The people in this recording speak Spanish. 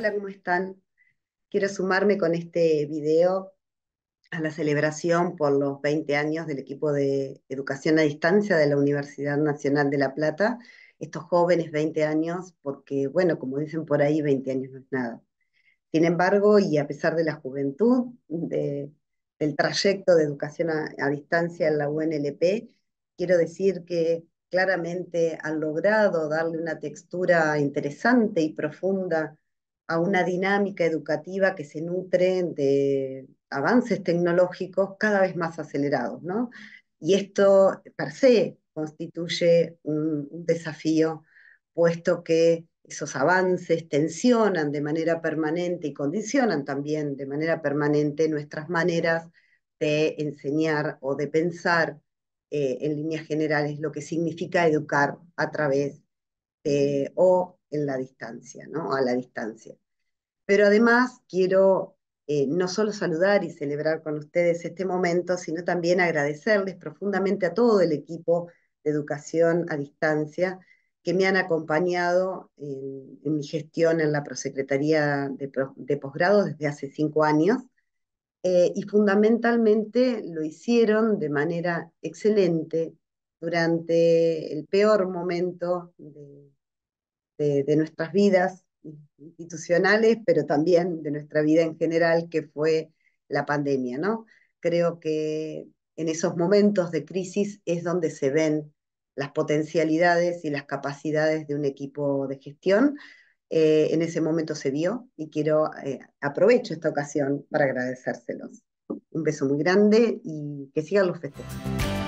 Hola, ¿cómo están? Quiero sumarme con este video a la celebración por los 20 años del equipo de educación a distancia de la Universidad Nacional de La Plata. Estos jóvenes 20 años, porque, bueno, como dicen por ahí, 20 años no es nada. Sin embargo, y a pesar de la juventud, del trayecto de educación a distancia en la UNLP, quiero decir que claramente han logrado darle una textura interesante y profunda a una dinámica educativa que se nutre de avances tecnológicos cada vez más acelerados, ¿no? Y esto per se constituye un, desafío, puesto que esos avances tensionan de manera permanente y condicionan también de manera permanente nuestras maneras de enseñar o de pensar eh, en líneas generales lo que significa educar a través de, o en la distancia, ¿no? A la distancia. Pero además quiero eh, no solo saludar y celebrar con ustedes este momento, sino también agradecerles profundamente a todo el equipo de educación a distancia que me han acompañado en, mi gestión en la Prosecretaría de, de Posgrado desde hace cinco años. Eh, y fundamentalmente lo hicieron de manera excelente durante el peor momento de, este, de, nuestras vidas institucionales, pero también de nuestra vida en general, que fue la pandemia, ¿no? Creo que en esos momentos de crisis es donde se ven las potencialidades y las capacidades de un equipo de gestión. Eh, en ese momento se vio y quiero, eh, aprovecho esta ocasión para agradecérselos. Un beso muy grande y que sigan los festejos.